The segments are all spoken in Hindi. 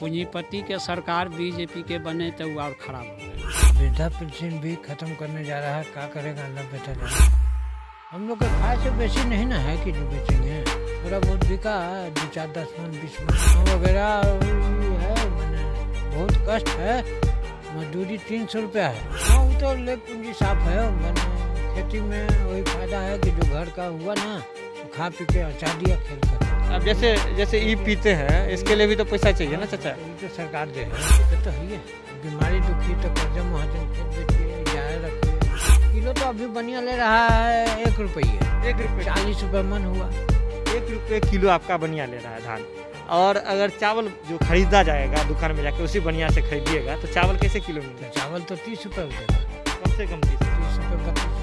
पूंजीपति के सरकार बीजेपी के बने तो और खराब वृद्धा पेंशन भी खत्म करने जा रहा है क्या करेगा अल्लाह बेहतर हम लोग के खाए से बेसी नहीं ना है कि जो बेचेंगे थोड़ा बहुत बिका दो चार दस मन बीस मन वगैरह है मैंने बहुत कष्ट है मजदूरी तीन सौ रुपया है हाँ वो तो ले पूंजी साफ है मैंने खेती में वही फायदा है कि जो घर का हुआ ना खा पी के आजादी दिया खेल कर अब जैसे जैसे ई पीते हैं इसके लिए भी तो पैसा चाहिए ना चाचा तो सरकार दे तो है बीमारी दुखी तो कर्जा महाजन किलो तो अभी बनिया ले रहा है एक रुपये एक रुपये चालीस रुपये मन हुआ एक रुपये किलो आपका बनिया ले रहा है धान और अगर चावल जो खरीदा जाएगा दुकान में जाके उसी बनिया से खरीदिएगा तो चावल कैसे किलो मिलेगा चावल तो तीस रुपये हो जाएगा कम से कम तीस तीस रुपये बत्तीस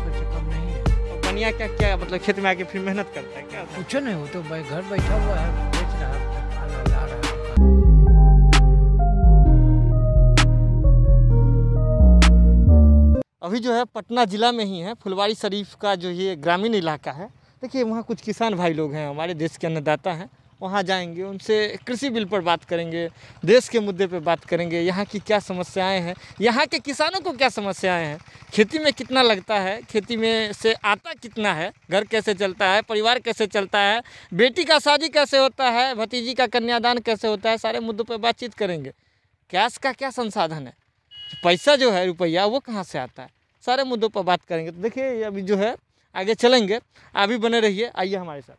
दुनिया क्या क्या मतलब खेत में आके फिर मेहनत करता है क्या कुछ नहीं हो तो भाई घर बैठा हुआ है बेच रहा है अभी जो है पटना ज़िला में ही है फुलवारी शरीफ का जो ये ग्रामीण इलाका है देखिए वहाँ कुछ किसान भाई लोग हैं हमारे देश के अन्नदाता हैं वहाँ जाएंगे उनसे कृषि बिल पर बात करेंगे देश के मुद्दे पर बात करेंगे यहाँ की क्या समस्याएं हैं यहाँ के किसानों को क्या समस्याएं हैं खेती में कितना लगता है खेती में से आता कितना है घर कैसे चलता है परिवार कैसे चलता है बेटी का शादी कैसे होता है भतीजी का कन्यादान कैसे होता है सारे मुद्दों पर बातचीत करेंगे कैश का क्या संसाधन है पैसा जो है रुपया वो कहाँ से आता है सारे मुद्दों पर बात करेंगे तो देखिए अभी जो है आगे चलेंगे अभी बने रहिए आइए हमारे साथ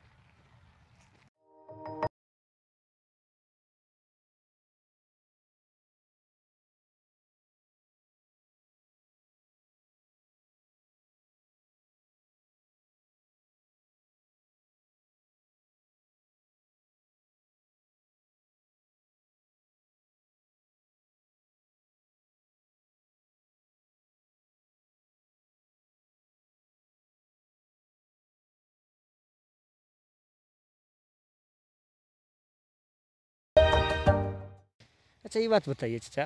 अच्छा ये बात बताइए चाचा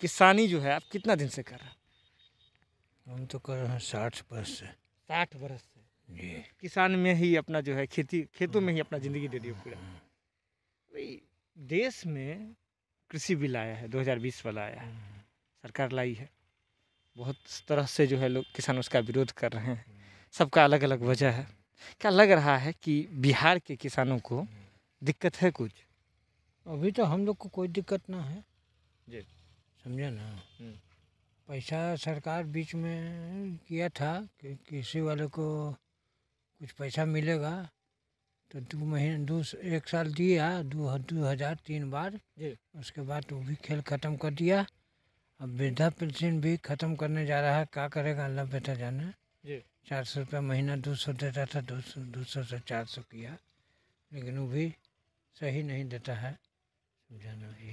किसानी जो है आप कितना दिन से कर रहे हैं हम तो कर रहे हैं साठ वर्ष से साठ वर्ष से जी किसान में ही अपना जो है खेती खेतों में ही अपना ज़िंदगी दे दिया पूरा भाई देश में कृषि बिल आया है 2020 वाला आया है सरकार लाई है बहुत तरह से जो है लोग किसान उसका विरोध कर रहे हैं सबका अलग अलग वजह है क्या लग रहा है कि बिहार के किसानों को दिक्कत है कुछ अभी तो हम लोग को कोई दिक्कत ना है जी समझे ना हम्म। पैसा सरकार बीच में किया था कि किसी वाले को कुछ पैसा मिलेगा तो दो महीने दो एक साल दिया दो दो हज़ार तीन बार उसके बाद वो भी खेल ख़त्म कर दिया अब वृद्धा पेंशन भी ख़त्म करने जा रहा है क्या करेगा अल्लाह बेटा जाना चार सौ रुपया महीना दो सौ देता था दो सौ दो सौ से चार सौ किया लेकिन वो भी सही नहीं देता है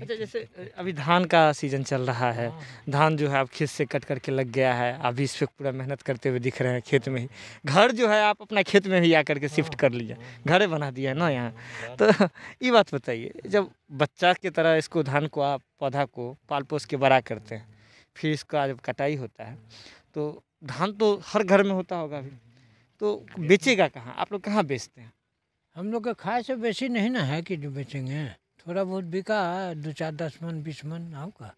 अच्छा जैसे अभी धान का सीज़न चल रहा है हाँ, हाँ। धान जो है आप खेत से कट करके लग गया है अभी इस पर पूरा मेहनत करते हुए दिख रहे हैं खेत में ही घर जो है आप अपना खेत में ही आ करके शिफ्ट कर लिए हाँ, घर बना दिया है ना यहाँ तो ये बात बताइए जब बच्चा की तरह इसको धान को आप पौधा को पाल पोस के बड़ा करते हैं फिर इसका जब कटाई होता है तो धान तो हर घर में होता होगा अभी तो बेचेगा कहाँ आप लोग कहाँ बेचते हैं हम लोग का खाए बेची नहीं ना है कि जो बेचेंगे थोड़ा बहुत बिका दो चार दस मन बीस मन आऊँगा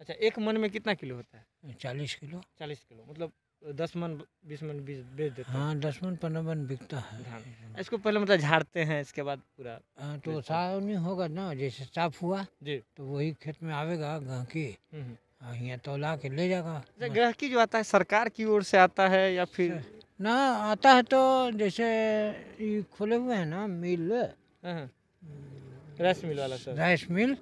अच्छा एक मन में कितना किलो होता है चालीस किलो चालीस किलो मतलब दस मन बीस मन बीस बेच देते हाँ दस मन पंद्रह मन बिकता है हाँ, इसको पहले मतलब झाड़ते हैं इसके बाद पूरा हाँ तो साफ नहीं होगा ना जैसे साफ हुआ जी तो वही खेत में आवेगा गहकी हम्म, हम्म। हाँ, यहाँ तो ला के ले जाएगा अच्छा, गहकी जो आता है सरकार की ओर से आता है या फिर अच्छा, ना आता है तो जैसे खुले हुए हैं ना मिल हाँ, राइस मिल वाला सर राइस मिल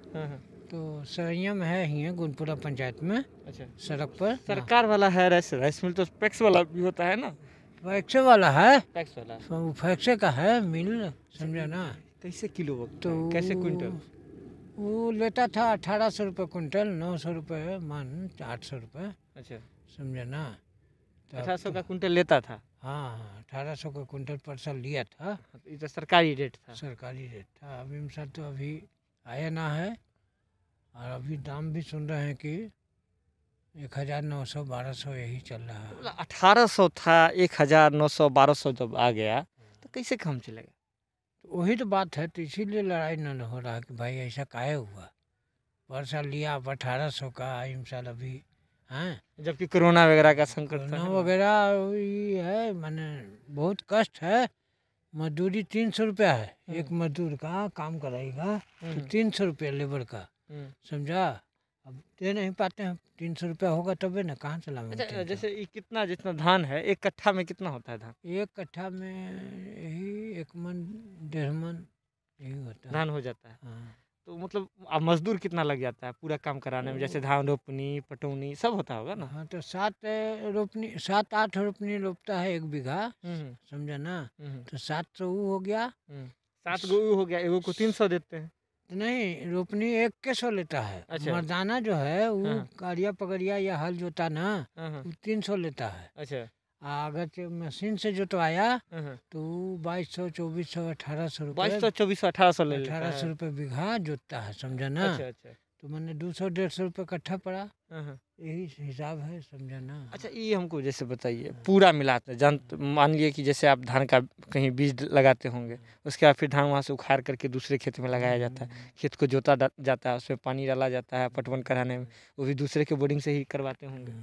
तो सरैया में है ही है गुनपुरा पंचायत में अच्छा सड़क पर सरकार वाला है राइस राइस मिल तो पैक्स वाला भी होता है ना पैक्स वाला है पैक्स वाला तो पैक्से का है मिल समझा ना कैसे तो किलो तो कैसे क्विंटल वो लेता था अठारह सौ रुपये कुंटल नौ सौ रुपये मान आठ सौ रुपये अच्छा समझा ना अठारह सौ तो। का कुंटल लेता था हाँ, हाँ अठारह सौ का कुंटल पर लिया था तो ये तो सरकारी रेट था सरकारी रेट था अभी सर तो अभी आया ना है और अभी दाम भी सुन रहे हैं कि एक हज़ार नौ सौ बारह सौ यही चल रहा है अठारह सौ था एक हज़ार नौ सौ बारह सौ जब आ गया तो कैसे काम चलेगा तो वही तो बात है तो इसीलिए लड़ाई न हो रहा कि भाई ऐसा काय हुआ पर लिया अब अठारह सौ का साल अभी हैं हाँ। जबकि कोरोना वगैरह का संकट वगैरह है मैंने बहुत कष्ट है मजदूरी तीन सौ रुपया है हाँ। एक मजदूर का काम कराएगा तो हाँ। तीन सौ रुपया लेबर का समझा अब दे नहीं पाते हैं तीन सौ रुपया होगा तबे ना कहाँ से लाएंगे अच्छा, जैसे ये कितना जितना धान है एक कट्ठा में कितना होता है धान एक कट्ठा में यही एक मन डेढ़ मन यही होता है धान हो जाता है हाँ तो मतलब अब मजदूर कितना लग जाता है पूरा काम कराने में जैसे धान रोपनी पटौनी सब होता होगा ना हाँ तो सात रोपनी सात आठ रोपनी रोपता है एक बीघा हम्म, हम्म। समझा ना हम्म, तो सात सौ हो गया सात गो हो गया एगो को तीन सौ देते हैं नहीं रोपनी एक के सौ लेता है अच्छा। मर्दाना जो है वो हाँ। कारिया पगड़िया या हल जोता ना वो हाँ, हाँ। तीन सौ लेता है अच्छा अगर मशीन से जुटवाया तो, हाँ, हाँ। तो बाईस सौ चौबीस सौ अठारह सौ बाईस सौ चौबीस सौ अठारह सौ अठारह सौ रूपये बीघा जोतता है समझा ना अच्छा, अच्छा। तो मैंने दो सौ डेढ़ सौ रूपये कट्ठा पड़ा हाँ, यही हिसाब है समझा ना अच्छा ये हमको जैसे बताइए पूरा मिलाते जान मान लिए कि जैसे आप धान का कहीं बीज लगाते होंगे उसके बाद फिर धान वहाँ से उखाड़ करके दूसरे खेत में लगाया जाता है खेत को जोता जाता है उसमें पानी डाला जाता है पटवन कराने में वो भी दूसरे के बोर्डिंग से ही करवाते होंगे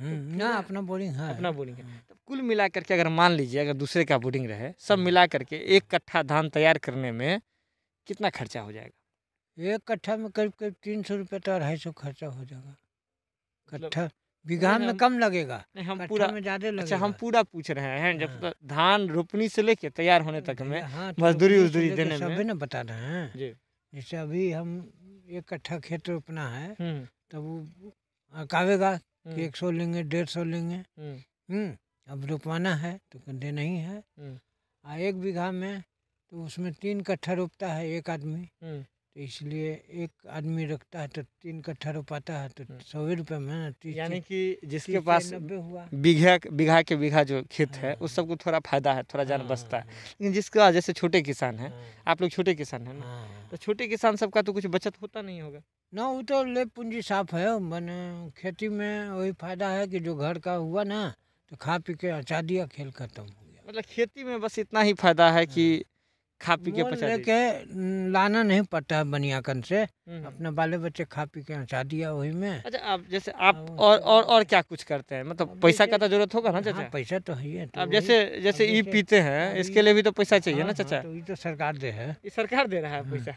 हम्म, ना अपना बोरिंग हाँ। है अपना बोरिंग है तो कुल मिला करके अगर मान लीजिए अगर दूसरे का बोरिंग रहे सब हम्म। मिला करके एक कट्ठा धान तैयार करने में कितना खर्चा हो जाएगा एक कट्ठा में करीब करीब तीन सौ रुपये तो अढ़ाई सौ खर्चा हो जाएगा मतलब कट्ठा बीघा में कम लगेगा हम पूरा में ज्यादा लगेगा अच्छा हम पूरा पूछ रहे हैं जब हाँ। धान रोपनी से लेके तैयार होने तक में हाँ, तो मजदूरी उजदूरी देने में सभी ना बता रहे हैं जैसे अभी हम एक कट्ठा खेत रोपना है हम्म। तब वो कावेगा कि एक हम्म। सौ लेंगे डेढ़ सौ लेंगे हम्म, हम्म अब रोपवाना है तो कंधे नहीं है हम्म। आ एक बीघा में तो उसमें तीन कट्ठा रोपता है एक आदमी तो इसलिए एक आदमी रखता है तो तीन कट्ठा रोपाता है तो सौ रुपये में यानी कि जिसके पास बीघा बीघा के बीघा जो खेत है हाँ। उस सबको थोड़ा फायदा है थोड़ा जान बचता है हाँ। लेकिन जिसका जैसे छोटे किसान है हाँ। आप लोग छोटे किसान है ना तो छोटे किसान सबका तो कुछ बचत होता नहीं होगा ना वो तो ले पूंजी साफ है मैंने खेती में वही फायदा है कि जो घर का हुआ ना तो खा पी के अचा दिया खेल खत्म हो गया मतलब खेती में बस इतना ही फायदा है कि हाँ। खा पी के पचा लेके लाना नहीं पड़ता है बनियाकन से हम्म। अपने बाले बच्चे खा पी के अचा दिया वही में अच्छा आप जैसे हाँ, आप और और और क्या कुछ करते हैं मतलब पैसा का तो जरूरत होगा ना चाचा हाँ, पैसा तो है तो अब जैसे जैसे ई पीते हैं इसके लिए भी तो पैसा चाहिए ना चाचा ये तो, तो सरकार दे है सरकार दे रहा है पैसा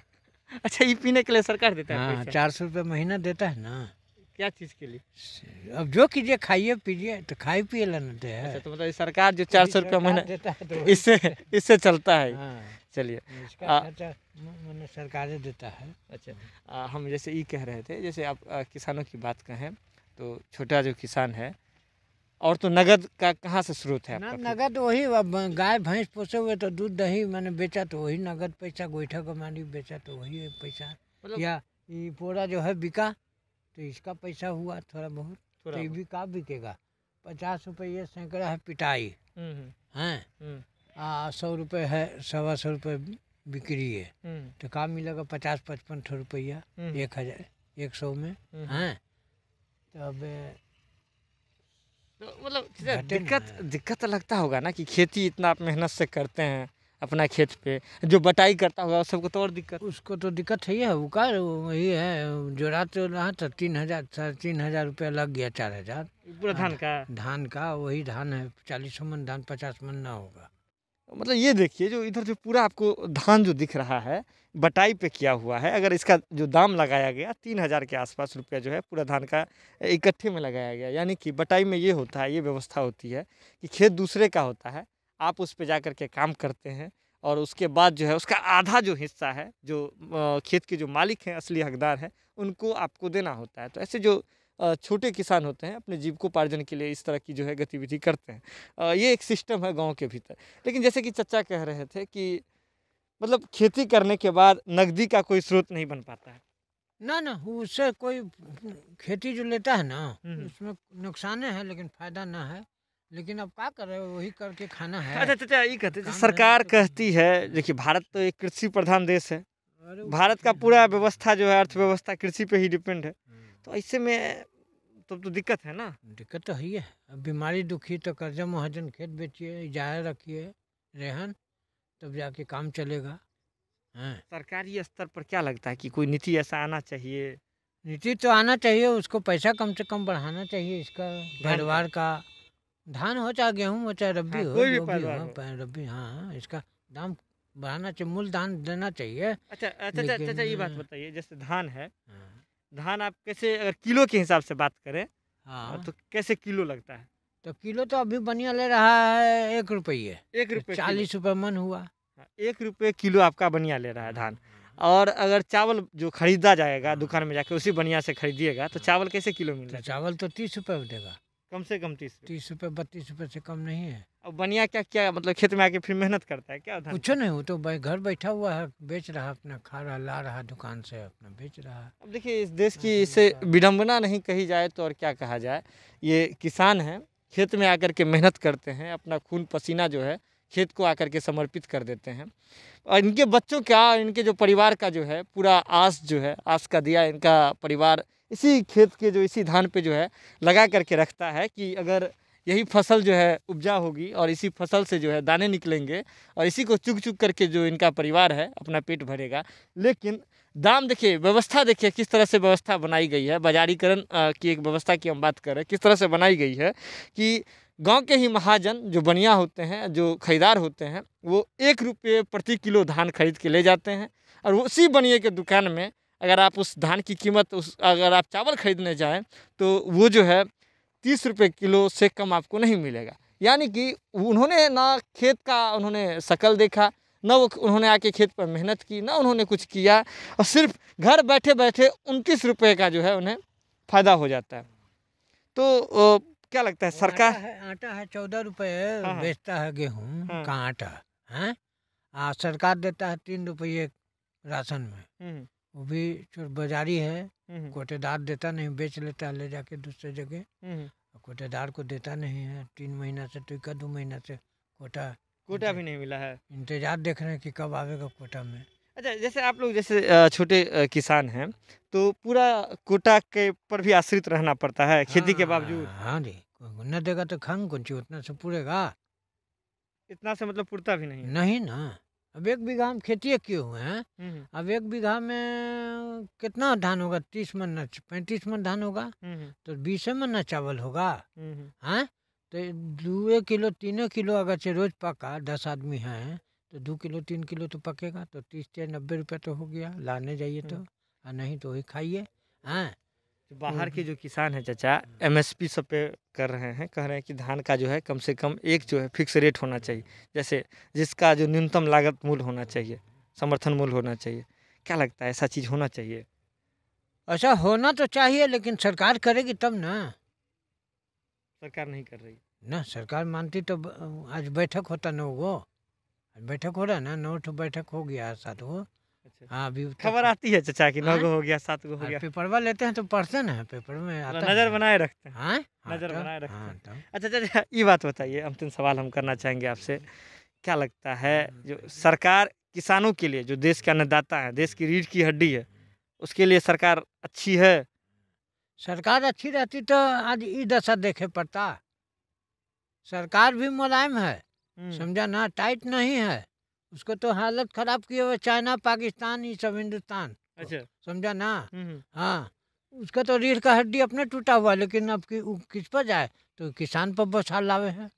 अच्छा ये पीने के लिए सरकार देता है हाँ, चार सौ रुपया महीना देता है ना क्या चीज़ के लिए अब जो कीजिए खाइए पीजिए तो खाई पिए लेना दे अच्छा, तो मतलब सरकार जो चार सौ रुपया महीना देता है तो इससे इससे चलता है हाँ। चलिए मैंने मतलब सरकार देता है अच्छा आ, हम जैसे ये कह रहे थे जैसे आप किसानों की बात कहें तो छोटा जो किसान है और तो नगद का कहाँ से स्रोत है आपका नगद वही गाय भैंस पोसे हुए तो दूध दही मैंने बेचा तो वही नगद पैसा गोईठा का मानी बेचा तो वही पैसा मतलब या पूरा जो है बिका तो इसका पैसा हुआ थोड़ा बहुत तो ये बिकेगा पचास रुपये सैकड़ा है पिटाई हम्म, हम्म। है हम्म। सौ रुपये है सवा सौ रुपये बिक्री है तो का मिलेगा पचास पचपन सौ रुपया एक हजार एक सौ में है तब तो तो मतलब दिक्कत हाँ। दिक्कत लगता होगा ना कि खेती इतना आप मेहनत से करते हैं अपना खेत पे जो बटाई करता होगा सबको तो और दिक्कत उसको तो दिक्कत है ही है उसका वही है जो रात रहा था तीन हज़ार साढ़े तीन हज़ार रुपया लग गया चार हज़ार पूरा धान हाँ, का धान का वही धान है चालीस मन धान पचास मन ना होगा मतलब ये देखिए जो इधर जो पूरा आपको धान जो दिख रहा है बटाई पे किया हुआ है अगर इसका जो दाम लगाया गया तीन हज़ार के आसपास रुपया जो है पूरा धान का इकट्ठे में लगाया गया यानी कि बटाई में ये होता है ये व्यवस्था होती है कि खेत दूसरे का होता है आप उस पर जा कर के काम करते हैं और उसके बाद जो है उसका आधा जो हिस्सा है जो खेत के जो मालिक हैं असली हकदार हैं उनको आपको देना होता है तो ऐसे जो छोटे किसान होते हैं अपने जीविकोपार्जन के लिए इस तरह की जो है गतिविधि करते हैं ये एक सिस्टम है गाँव के भीतर लेकिन जैसे कि चचा कह रहे थे कि मतलब खेती करने के बाद नकदी का कोई स्रोत नहीं बन पाता है ना ना उससे कोई खेती जो लेता है ना हम्म, हम्म। उसमें नुकसान है लेकिन फायदा ना है लेकिन अब क्या कर रहे हो वही करके खाना है अच्छा चाचा अच्छा, अच्छा, ये कहते हैं सरकार कहती है देखिए भारत तो एक कृषि प्रधान देश है भारत तो का पूरा व्यवस्था जो है अर्थव्यवस्था कृषि पे ही डिपेंड है हम्म। तो ऐसे में तब तो दिक्कत है ना दिक्कत तो है ही है बीमारी दुखी तो कर्जा महाजन खेत बेचिए इजाया रखिए रेहन तब जाके काम चलेगा हाँ सरकारी स्तर पर क्या लगता है कि कोई नीति ऐसा आना चाहिए नीति तो आना चाहिए उसको पैसा कम से कम बढ़ाना चाहिए इसका घरवार का धान हो चाहे गेहूँ हो चाहे रबी हाँ, हो हो रबी हाँ, हाँ, हाँ इसका दाम बढ़ाना चाहिए मूल दान देना चाहिए अच्छा अच्छा अच्छा, अच्छा ये बात बताइए जैसे धान है हाँ। धान आप कैसे अगर किलो के हिसाब से बात करें हाँ तो कैसे किलो लगता है तो किलो तो अभी बनिया ले रहा है एक रुपये एक रुपये चालीस रुपये मन हुआ हाँ, एक रुपये किलो आपका बनिया ले रहा है धान हाँ। और अगर चावल जो खरीदा जाएगा हाँ। दुकान में जाके उसी बनिया से खरीदिएगा तो चावल कैसे किलो मिलेगा तो चावल तो तीस रुपये देगा कम से कम तीस तीस रुपये बत्तीस रुपये से कम नहीं है अब बनिया क्या क्या मतलब खेत में आके फिर मेहनत करता है क्या कुछ नहीं वो तो घर बैठा हुआ है बेच रहा अपना खा रहा ला रहा दुकान से अपना बेच रहा अब देखिए इस देश की इससे विडम्बना नहीं कही जाए तो और क्या कहा जाए ये किसान हैं खेत में आकर के मेहनत करते हैं अपना खून पसीना जो है खेत को आकर के समर्पित कर देते हैं और इनके बच्चों का इनके जो परिवार का जो है पूरा आस जो है आस का दिया इनका परिवार इसी खेत के जो इसी धान पे जो है लगा करके रखता है कि अगर यही फसल जो है उपजा होगी और इसी फसल से जो है दाने निकलेंगे और इसी को चुग चुग करके जो इनका परिवार है अपना पेट भरेगा लेकिन दाम देखिए व्यवस्था देखिए किस तरह से व्यवस्था बनाई गई है बाजारीकरण की एक व्यवस्था की हम बात कर रहे हैं किस तरह से बनाई गई है कि गांव के ही महाजन जो बनिया होते हैं जो खरीदार होते हैं वो एक रुपये प्रति किलो धान खरीद के ले जाते हैं और उसी बनिए के दुकान में अगर आप उस धान की कीमत उस अगर आप चावल ख़रीदने जाएँ तो वो जो है तीस रुपये किलो से कम आपको नहीं मिलेगा यानी कि उन्होंने ना खेत का उन्होंने शकल देखा ना वो उन्होंने आके खेत पर मेहनत की ना उन्होंने कुछ किया और सिर्फ घर बैठे बैठे उनतीस रुपये का जो है उन्हें फ़ायदा हो जाता है तो ओ, क्या लगता है सरकार आटा है चौदह रुपये हाँ, हाँ। बेचता है गेहूँ हाँ। का आटा है सरकार देता है तीन रुपये राशन में हम्म। वो भी चोर बाजारी है हम्म, हम्म। कोटेदार देता नहीं बेच लेता है ले जाके दूसरे जगह हम्म, कोटेदार को देता नहीं है तीन महीना से तो दो महीना से कोटा कोटा भी नहीं मिला है इंतजार देख रहे हैं कि कब आवेगा कोटा में अच्छा जैसे आप लोग जैसे छोटे किसान हैं तो पूरा कोटा के पर भी आश्रित रहना पड़ता है खेती के हाँ, बावजूद हाँ जी न देगा तो खांग कुछ उतना से पूरेगा इतना से मतलब पूरता भी नहीं नहीं ना अब एक बीघा हम खेती किए हुए हैं हम्म, हम्म। अब एक बीघा में कितना धान होगा तीस मन पैंतीस मन धान होगा हम्म, तो बीस मन चावल होगा है हाँ? तो दो किलो तीनों किलो अगर से रोज पका दस आदमी हैं तो दो किलो तीन किलो तो पकेगा तो तीस से नब्बे रुपये तो हो गया लाने जाइए तो नहीं तो वही खाइए हैं हाँ? तो बाहर हम्म, के हम्म। जो किसान हैं चाचा एमएसपी सब पे कर रहे हैं कह रहे हैं कि धान का जो है कम से कम एक जो है फिक्स रेट होना चाहिए जैसे जिसका जो न्यूनतम लागत मूल्य होना चाहिए समर्थन मूल्य होना चाहिए क्या लगता है ऐसा चीज़ होना चाहिए अच्छा होना तो चाहिए लेकिन सरकार करेगी तब ना सरकार नहीं कर रही ना सरकार मानती तो आज बैठक होता नौ गो आज बैठक हो रहा ना नौ बैठक हो गया सात गो अच्छा। हाँ अभी तो खबर आती है चाचा की नौ हाँ? गो हो गया सात गो हो गया पेपर वाले लेते हैं तो पढ़ते ना पेपर में मतलब आता नजर बनाए रखते हैं हाँ? हाँ नजर तो, बनाए रखते हाँ, हैं तो। अच्छा चाचा ये बात बताइए अंतिम सवाल हम करना चाहेंगे आपसे क्या लगता है जो सरकार किसानों के लिए जो देश का अन्नदाता है देश की रीढ़ की हड्डी है उसके लिए सरकार अच्छी है सरकार अच्छी रहती तो आज ई दशा देखे पड़ता सरकार भी मुलायम है हम्म। समझा ना टाइट नहीं है उसको तो हालत खराब किए हुए चाइना पाकिस्तान ये सब हिंदुस्तान अच्छा समझा ना हम्म, हम्म। हाँ उसका तो रीढ़ का हड्डी अपने टूटा हुआ लेकिन अब कि, किस पर जाए तो किसान पर बसा लावे हैं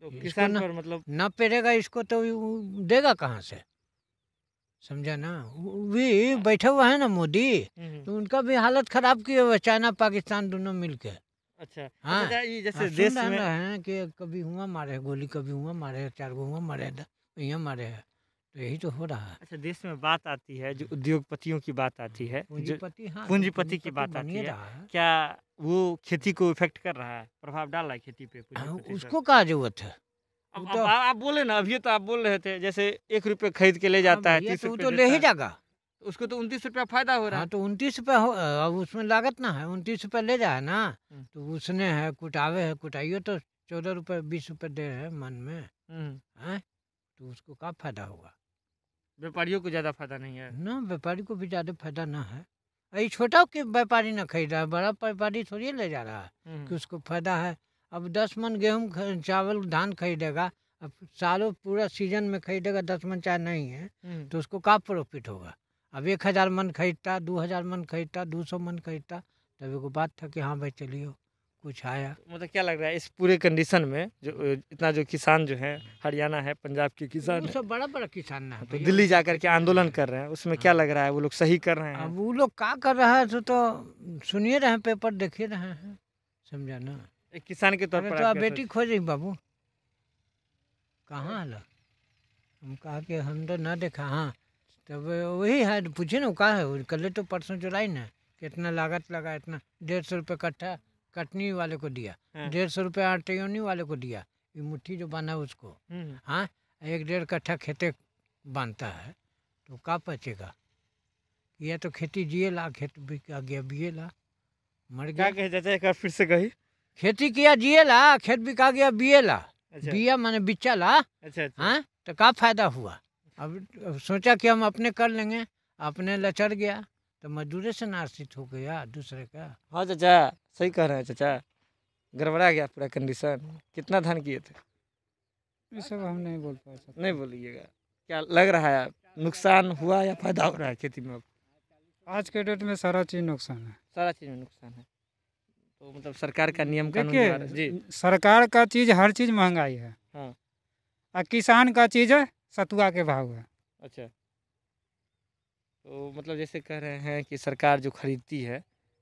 तो किसान पर मतलब न पेरेगा इसको तो देगा कहाँ से समझा ना भी बैठे हुए है ना मोदी हम्म, तो उनका भी हालत खराब किए हुए चाइना पाकिस्तान दोनों मिलके अच्छा हाँ अच्छा, जैसे हाँ, देश में है कि कभी हुआ मारे गोली कभी हुआ मारे चार गो हुआ मारे था ये मारे है तो यही तो हो रहा है अच्छा देश में बात आती है जो उद्योगपतियों की बात आती है पूंजीपति हाँ, पूंजीपति की बात आती है क्या वो खेती को इफेक्ट कर रहा है प्रभाव डाल रहा है खेती पे हाँ, उसको क्या जरूरत है अब, तो, आप बोले ना अभी तो आप बोल रहे थे जैसे एक रुपये खरीद के ले हाँ जाता है तीस तो, तो ले ही जाएगा उसको तो उनतीस रुपया फायदा हो रहा हाँ, है तो उनतीस रुपया हो अब उसमें लागत ना है उनतीस रुपया ले जाए ना हम्म। तो उसने है कुटावे है कुटाइयो तो चौदह रुपये बीस रुपये दे रहे हैं मन में हम्म। तो उसको क्या फ़ायदा होगा व्यापारियों को ज़्यादा फायदा नहीं है ना व्यापारी को भी ज़्यादा फायदा ना है ये छोटा के व्यापारी ना खरीद रहा है बड़ा व्यापारी थोड़ी ले जा रहा है हम्म। कि उसको फायदा है अब दस मन गेहूँ चावल धान खरीदेगा अब सालों पूरा सीजन में खरीदेगा दस मन चाय नहीं है हम्म। तो उसको क्या प्रॉफिट होगा अब एक हज़ार मन खरीदता दो हज़ार मन खरीदता दो सौ मन खरीदता तब एगो बात था कि हाँ भाई चलियो कुछ आया मतलब क्या लग रहा है इस पूरे कंडीशन में जो इतना जो किसान जो है हरियाणा है पंजाब के किसान सब बड़ा बड़ा किसान ना हाँ, तो दिल्ली जा कर के आंदोलन कर रहे हैं उसमें क्या हाँ। लग रहा है वो लोग सही कर रहे हैं वो लोग क्या कर रहा है तो, तो सुनिए रहे हैं पेपर देखे रहे हैं समझा ना एक किसान के तौर पर तो बेटी खोज रही बाबू कहाँ हलो हम कहा कि हम तो ना देखा हाँ तब तो वही है पूछे ना कहा है कल तो परसों चुराई ना कितना लागत लगा इतना डेढ़ सौ रुपये कट्ठा कटनी वाले को दिया हाँ। डेढ़ सौ रुपया आटयोनी वाले को दिया ये मुट्ठी जो बांधा उसको हम्म, हम्म। हाँ एक डेढ़ कट्ठा खेते बांधता है तो का पचेगा यह तो खेती जिए ला खेत बिका गया बिए ला मर गया कह जाता है फिर से कही खेती किया जिए ला खेत बिका गया बिए ला अच्छा। बिया माने बिचा ला अच्छा, अच्छा। हाँ तो का फायदा हुआ अब सोचा कि हम अपने कर लेंगे अपने लचर गया तो मजदूर से नाशित हो गया दूसरे का हाँ चाचा सही कह रहे हैं चाचा गड़बड़ा गया पूरा कंडीशन कितना धान किए थे ये सब हम नहीं बोल पाए नहीं बोलिएगा क्या लग रहा है नुकसान हुआ या फायदा हो रहा है खेती में आज के डेट में सारा चीज़ नुकसान है सारा चीज़ में नुकसान है तो मतलब सरकार का नियम कानून जी सरकार का चीज़ हर चीज़ महंगाई है हाँ और किसान का चीज़ है सतुआ के भाव है अच्छा तो मतलब जैसे कह रहे हैं कि सरकार जो खरीदती है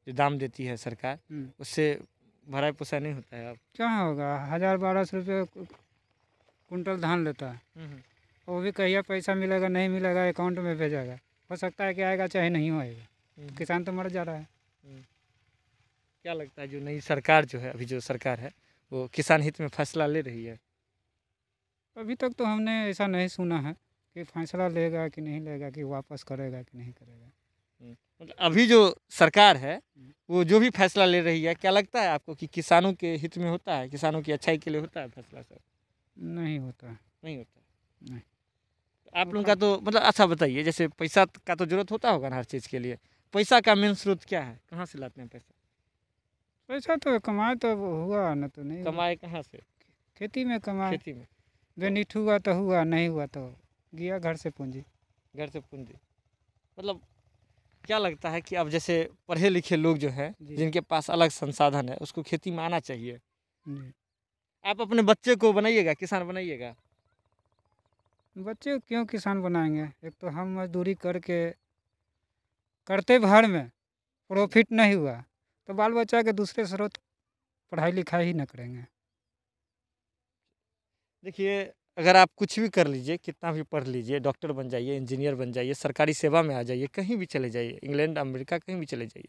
जो दाम देती है सरकार हम्म। उससे भराई पोसा नहीं होता है अब क्या होगा हज़ार बारह सौ रुपये कुंटल धान लेता है हम्म, हम्म। वो भी कहिया पैसा मिलेगा नहीं मिलेगा अकाउंट में भेजेगा हो सकता है कि आएगा चाहे नहीं आएगा किसान तो मर जा रहा है क्या लगता है जो नई सरकार जो है अभी जो सरकार है वो किसान हित में फैसला ले रही है अभी तक तो हमने ऐसा नहीं सुना है कि फैसला लेगा कि नहीं लेगा कि वापस करेगा कि नहीं करेगा हम्म, मतलब अभी जो सरकार है हम्म। वो जो भी फैसला ले रही है क्या लगता है आपको कि किसानों के हित में होता है किसानों की अच्छाई के लिए होता है फैसला सर नहीं होता नहीं होता नहीं आप लोगों का तो मतलब अच्छा बताइए जैसे पैसा का तो जरूरत होता होगा ना हर चीज़ के लिए पैसा का मेन स्रोत क्या है कहाँ से लाते हैं पैसा पैसा तो कमाए तो हुआ न तो नहीं कमाए कहाँ से खेती में कमाए खेती में बेनिट हुआ तो हुआ नहीं हुआ तो गया घर से पूंजी घर से पूंजी मतलब क्या लगता है कि अब जैसे पढ़े लिखे लोग जो हैं जिनके पास अलग संसाधन है उसको खेती में आना चाहिए आप अपने बच्चे को बनाइएगा किसान बनाइएगा बच्चे क्यों किसान बनाएंगे एक तो हम मजदूरी करके करते भर में प्रॉफिट नहीं हुआ तो बाल बच्चा के दूसरे स्रोत पढ़ाई लिखाई ही न करेंगे देखिए अगर आप कुछ भी कर लीजिए कितना भी पढ़ लीजिए डॉक्टर बन जाइए इंजीनियर बन जाइए सरकारी सेवा में आ जाइए कहीं भी चले जाइए इंग्लैंड अमेरिका कहीं भी चले जाइए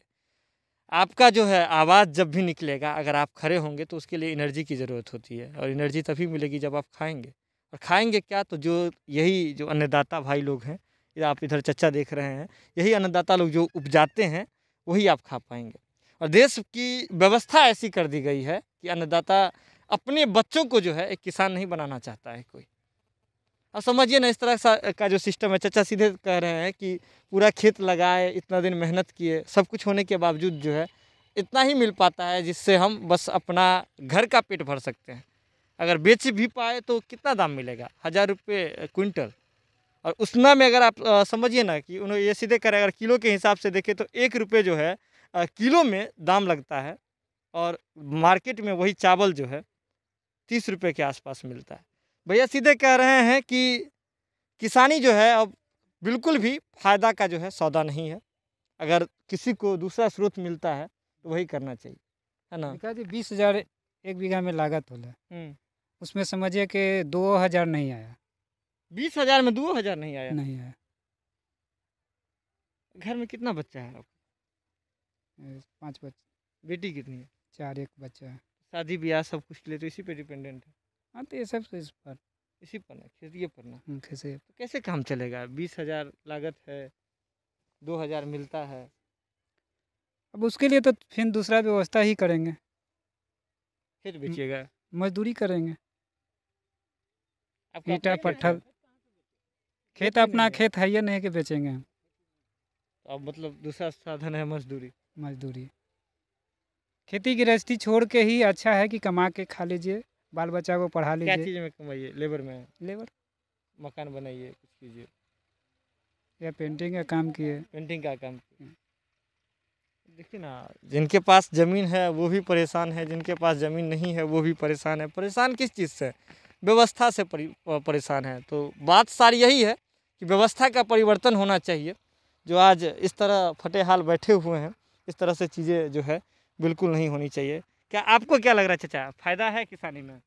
आपका जो है आवाज़ जब भी निकलेगा अगर आप खड़े होंगे तो उसके लिए एनर्जी की ज़रूरत होती है और एनर्जी तभी मिलेगी जब आप खाएंगे और खाएंगे क्या तो जो यही जो अन्नदाता भाई लोग हैं आप इधर चच्चा देख रहे हैं यही अन्नदाता लोग जो उपजाते हैं वही आप खा पाएंगे और देश की व्यवस्था ऐसी कर दी गई है कि अन्नदाता अपने बच्चों को जो है एक किसान नहीं बनाना चाहता है कोई अब समझिए ना इस तरह का जो सिस्टम है चाचा सीधे कह रहे हैं कि पूरा खेत लगाए इतना दिन मेहनत किए सब कुछ होने के बावजूद जो है इतना ही मिल पाता है जिससे हम बस अपना घर का पेट भर सकते हैं अगर बेच भी पाए तो कितना दाम मिलेगा हज़ार रुपये क्विंटल और उतना में अगर आप समझिए ना कि उन्होंने ये सीधे करें अगर किलो के हिसाब से देखें तो एक रुपये जो है किलो में दाम लगता है और मार्केट में वही चावल जो है तीस रुपये के आसपास मिलता है भैया सीधे कह रहे हैं कि किसानी जो है अब बिल्कुल भी फ़ायदा का जो है सौदा नहीं है अगर किसी को दूसरा स्रोत मिलता है तो वही करना चाहिए है ना जी बीस हज़ार एक बीघा में लागत होला हम्म। उसमें समझिए कि दो हज़ार नहीं आया बीस हज़ार में दो हज़ार नहीं आया नहीं आया घर में कितना बच्चा है आप पाँच बच्चे बेटी कितनी है चार एक बच्चा है शादी ब्याह सब कुछ के लिए तो इसी पे डिपेंडेंट है हाँ तो ये सब इस पर इसी पर ना खेतिए पर ना कैसे हम्म, तो कैसे काम चलेगा बीस हज़ार लागत है दो हज़ार मिलता है अब उसके लिए तो फिर दूसरा व्यवस्था ही करेंगे खेत बेचिएगा मजदूरी करेंगे ईटा पत्थर खेत अपना खेत है या नहीं कि बेचेंगे तो अब मतलब दूसरा साधन है मजदूरी मजदूरी खेती गृहस्थी छोड़ के ही अच्छा है कि कमा के खा लीजिए बाल बच्चा को पढ़ा क्या लीजिए चीज में कमाइए लेबर में लेबर मकान बनाइए कुछ कीजिए या पेंटिंग का काम किए पेंटिंग का काम हाँ। देखिए ना जिनके पास ज़मीन है वो भी परेशान है जिनके पास ज़मीन नहीं है वो भी परेशान है परेशान किस चीज़ से व्यवस्था से परेशान है तो बात सारी यही है कि व्यवस्था का परिवर्तन होना चाहिए जो आज इस तरह फटेहाल बैठे हुए हैं इस तरह से चीज़ें जो है बिल्कुल नहीं होनी चाहिए क्या आपको क्या लग रहा है चाचा फ़ायदा है किसानी में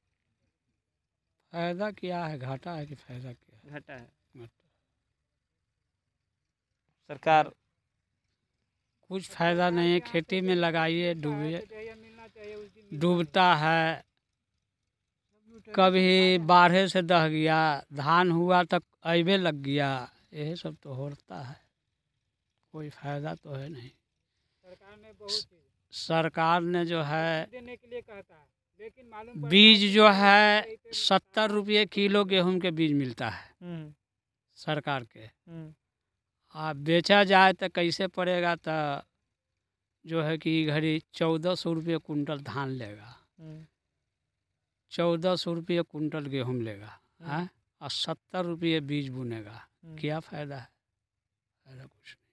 फायदा क्या है घाटा है कि फायदा क्या है घाटा है सरकार कुछ फायदा नहीं है खेती में लगाइए डूबिए डूबता है कभी बाढ़े से दह गया धान हुआ तक तो ऐबे लग गया यही सब तो होता है कोई फायदा तो है नहीं सरकार ने बहुत सरकार ने जो है देने के लिए लेकिन बीज जो है सत्तर रुपये किलो गेहूं के बीज मिलता है हम्म। सरकार के हम्म। आप बेचा जाए तो कैसे पड़ेगा तो जो है कि घड़ी चौदह सौ रुपये कुंटल धान लेगा हम्म। चौदह सौ रुपये कुंटल गेहूँ लेगा है हाँ? और सत्तर रुपये बीज बुनेगा क्या फ़ायदा है फायदा कुछ नहीं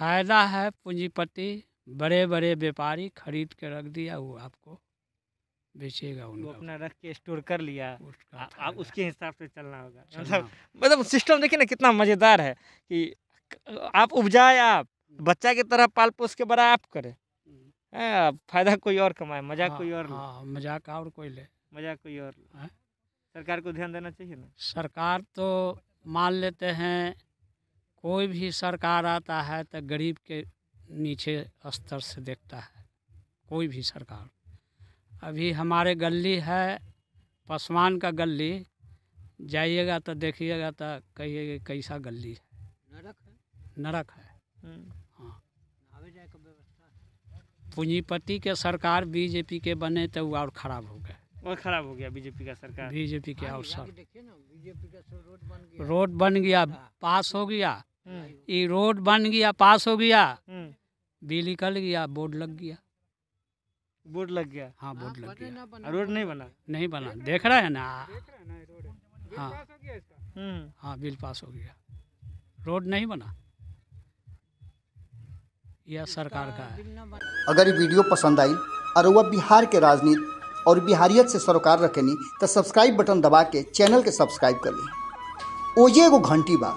फायदा है पूंजीपति बड़े बड़े व्यापारी खरीद के रख दिया वो आपको बेचेगा उनको अपना रख के स्टोर कर लिया आप उसके हिसाब से चलना होगा मतलब मतलब सिस्टम देखिए ना कितना मज़ेदार है कि आप उपजाए आप हम्म। बच्चा की तरह पाल पोस के बड़ा आप करें हम्म। फायदा कोई और कमाए मजाक हाँ, कोई और हाँ, मजाक और कोई ले मजाक कोई और सरकार को ध्यान देना चाहिए ना सरकार तो मान लेते हैं कोई भी सरकार आता है तो गरीब के नीचे स्तर से देखता है कोई भी सरकार अभी हमारे गली है पसवान का गली जाइएगा तो देखिएगा तो कहिएगा कैसा गली है नरक है नरक है हम्म। हाँ। पूंजीपति के सरकार बीजेपी के बने तो वो और खराब हो गए और खराब हो गया बीजेपी का सरकार बीजेपी के और हाँ, सर बीजेपी का रोड बन गया, रोड बन गया हाँ। पास हो गया ये रोड बन गया पास हो गया हम्म। बिल निकल गया बोर्ड लग गया बोर्ड लग गया हाँ बोर्ड लग हाँ, गया रोड नहीं बना नहीं बना देख रहा है ना हाँ हम्म। हाँ बिल पास हो गया रोड नहीं बना यह सरकार का है अगर ये वीडियो पसंद आई और वह बिहार के राजनीति और बिहारियत से सरोकार रखेनी तो सब्सक्राइब बटन दबा के चैनल के सब्सक्राइब कर ली ओजे एगो घंटी बा